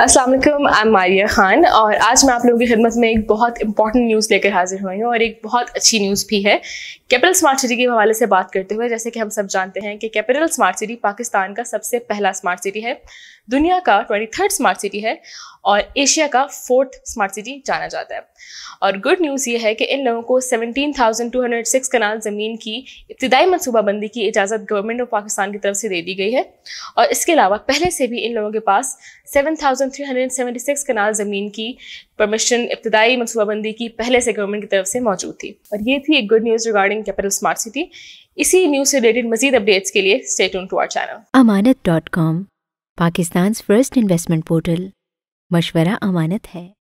Aslam I am Maria Khan और आज मैं आप लोगों की खिदमत में एक बहुत इंपॉर्टेंट न्यूज़ लेकर हाजिर हुई हूँ और एक बहुत अच्छी न्यूज़ भी है कैपिटल स्मार्ट सिटी के हवाले से बात करते हुए जैसे कि हम सब जानते हैं कि कैपिटल स्मार्ट सिटी पाकिस्तान का सबसे पहला स्मार्ट सिटी है दुनिया का ट्वेंटी स्मार्ट सिटी है और एशिया का फोर्थ स्मार्ट सिटी जाना जाता है और गुड न्यूज़ ये है कि इन लोगों को 17,206 कनाल ज़मीन की इब्तदाई मनसूबाबंदी की इजाज़त गवर्नमेंट ऑफ पाकिस्तान की तरफ से दे दी गई है और इसके अलावा पहले से भी इन लोगों के पास 7,376 कनाल ज़मीन की परमिशन इब्तदाई मनसूबाबंदी की पहले से गवर्नमेंट की तरफ से मौजूद थी और ये थी एक good news regarding capital smart city इसी न्यूज़ से रिलेटेड मजीद अपडेट्स के लिए state to our channel Amanat dot com Pakistan first investment portal मशवरा अमानत है